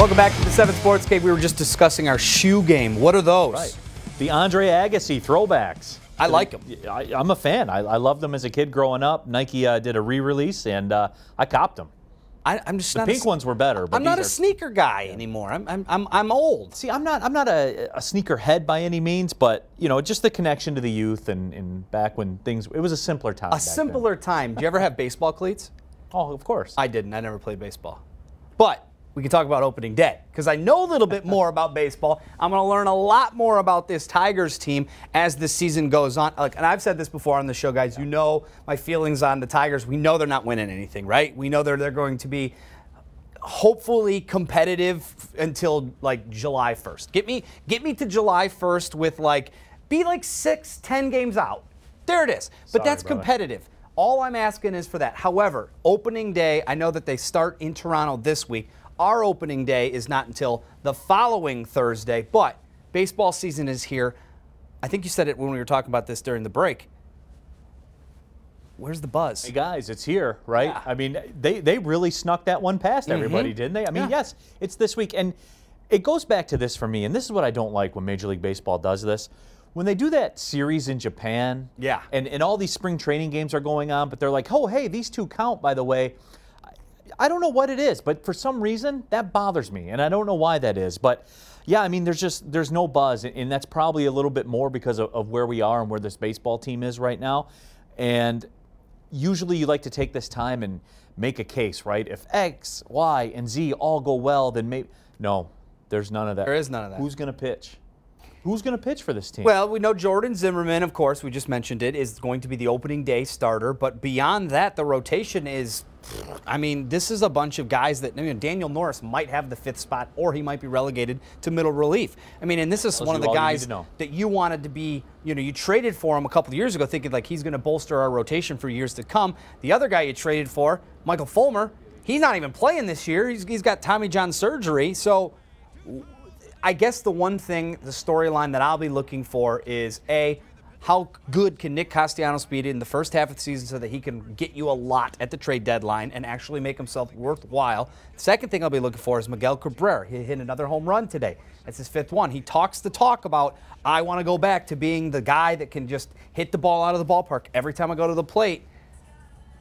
Welcome back to the 7 Sportscape. We were just discussing our shoe game. What are those? Right. The Andre Agassi throwbacks. I like them. I, am a fan. I, I loved them as a kid growing up. Nike uh, did a re-release, and uh, I copped them. I, am just the pink ones were better. I'm not a are... sneaker guy anymore. I'm, I'm, I'm I'm old. See, I'm not I'm not a, a, sneaker head by any means, but you know, just the connection to the youth and, and back when things it was a simpler time. A simpler then. time. Do you ever have baseball cleats? Oh, of course. I didn't. I never played baseball, but we can talk about opening day because I know a little bit more about baseball. I'm going to learn a lot more about this Tigers team as the season goes on. Like, and I've said this before on the show, guys. You know my feelings on the Tigers. We know they're not winning anything, right? We know they're they're going to be hopefully competitive until like July 1st. Get me get me to July 1st with like be like six, ten games out. There it is. But Sorry, that's brother. competitive. All I'm asking is for that. However, opening day, I know that they start in Toronto this week. Our opening day is not until the following Thursday, but baseball season is here. I think you said it when we were talking about this during the break. Where's the buzz? Hey guys, it's here, right? Yeah. I mean, they they really snuck that one past mm -hmm. everybody, didn't they? I mean, yeah. yes, it's this week and it goes back to this for me, and this is what I don't like when Major League Baseball does this. When they do that series in Japan, yeah, and, and all these spring training games are going on, but they're like, oh, hey, these two count, by the way. I don't know what it is, but for some reason that bothers me, and I don't know why that is. But yeah, I mean, there's just there's no buzz, and that's probably a little bit more because of, of where we are and where this baseball team is right now. And usually, you like to take this time and make a case, right? If X, Y, and Z all go well, then maybe no, there's none of that. There is none of that. Who's going to pitch? Who's going to pitch for this team? Well, we know Jordan Zimmerman, of course, we just mentioned it, is going to be the opening day starter. But beyond that, the rotation is I mean, this is a bunch of guys that I mean, Daniel Norris might have the fifth spot, or he might be relegated to middle relief. I mean, and this is one of the guys you that you wanted to be. You know, you traded for him a couple years ago, thinking like he's going to bolster our rotation for years to come. The other guy you traded for, Michael Fulmer, he's not even playing this year. he's, he's got Tommy John surgery, so. I guess the one thing, the storyline that I'll be looking for is A, how good can Nick Castellanos be in the first half of the season so that he can get you a lot at the trade deadline and actually make himself worthwhile? Second thing I'll be looking for is Miguel Cabrera. He hit another home run today. That's his fifth one. He talks the talk about, I want to go back to being the guy that can just hit the ball out of the ballpark every time I go to the plate.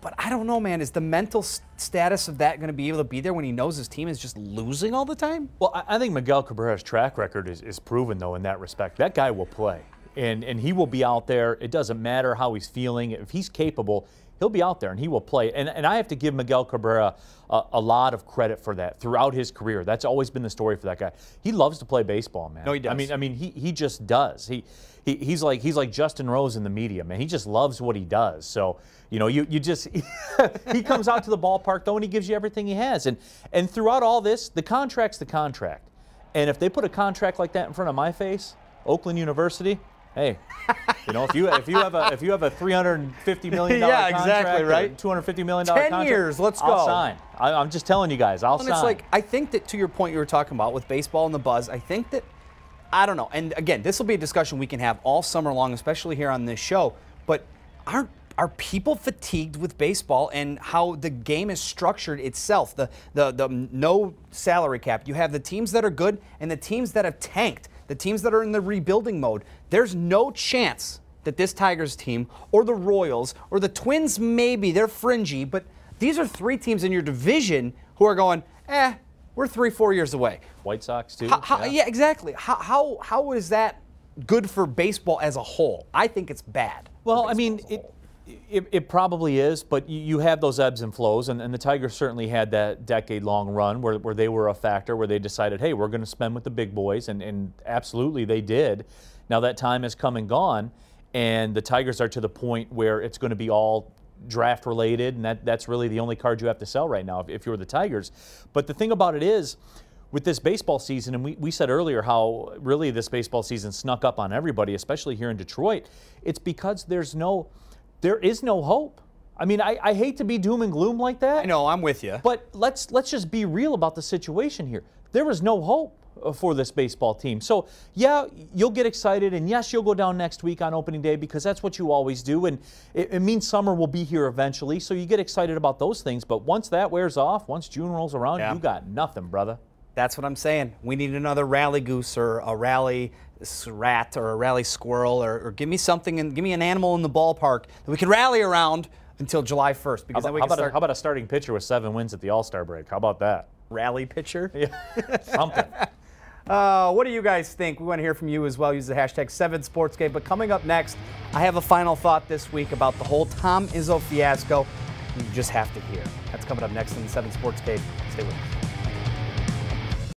But I don't know, man. Is the mental status of that going to be able to be there when he knows his team is just losing all the time? Well, I think Miguel Cabrera's track record is, is proven, though, in that respect. That guy will play and, and he will be out there. It doesn't matter how he's feeling. If he's capable, he'll be out there and he will play. And, and I have to give Miguel Cabrera a, a, lot of credit for that throughout his career. That's always been the story for that guy. He loves to play baseball, man. No, he does. I mean, I mean, he, he just does. He, he he's like he's like Justin Rose in the media, man. He just loves what he does. So you know, you you just he comes out to the ballpark though, and he gives you everything he has. And and throughout all this, the contract's the contract. And if they put a contract like that in front of my face, Oakland University, hey, you know, if you if you have a if you have a three hundred fifty million dollar yeah, contract, exactly right, two hundred fifty million dollar contract, years, let's go. I'll sign. I, am just telling you guys, I'll and sign. It's like I think that to your point you were talking about with baseball and the buzz, I think that I don't know. And again, this will be a discussion we can have all summer long, especially here on this show. But aren't are people fatigued with baseball and how the game is structured itself? The the the no salary cap. You have the teams that are good and the teams that have tanked the teams that are in the rebuilding mode, there's no chance that this Tigers team or the Royals or the Twins, maybe they're fringy, but these are three teams in your division who are going, eh, we're three, four years away. White Sox, too. How, how, yeah. yeah. exactly. How, how, how is that good for baseball as a whole? I think it's bad. Well, I mean, it, it, it, probably is, but you have those ebbs and flows, and, and the Tigers certainly had that decade-long run where, where they were a factor, where they decided, hey, we're going to spend with the big boys, and, and absolutely they did. Now that time has come and gone, and the Tigers are to the point where it's going to be all draft related, and that, that's really the only card you have to sell right now if, if you're the Tigers. But the thing about it is, with this baseball season, and we, we said earlier how really this baseball season snuck up on everybody, especially here in Detroit, it's because there's no – there is no hope. I mean, I, I hate to be doom and gloom like that. I know, I'm with you. But let's let's just be real about the situation here. There is no hope uh, for this baseball team. So, yeah, you'll get excited, and yes, you'll go down next week on opening day because that's what you always do. And it, it, means summer will be here eventually. So, you get excited about those things. But once that wears off, once June rolls around, yeah. you got nothing, brother. That's what I'm saying. We need another rally goose or a rally rat or a rally squirrel or, or give me something and give me an animal in the ballpark that we can rally around until July 1st. Because how, we how about, start... a, how about a starting pitcher with seven wins at the All Star break? How about that? Rally pitcher? Yeah, something. Uh, what do you guys think? We want to hear from you as well. Use the hashtag 7SportsGate. But coming up next, I have a final thought this week about the whole Tom Izzo fiasco. You just have to hear. That's coming up next on the 7 Sports Game. Stay with us.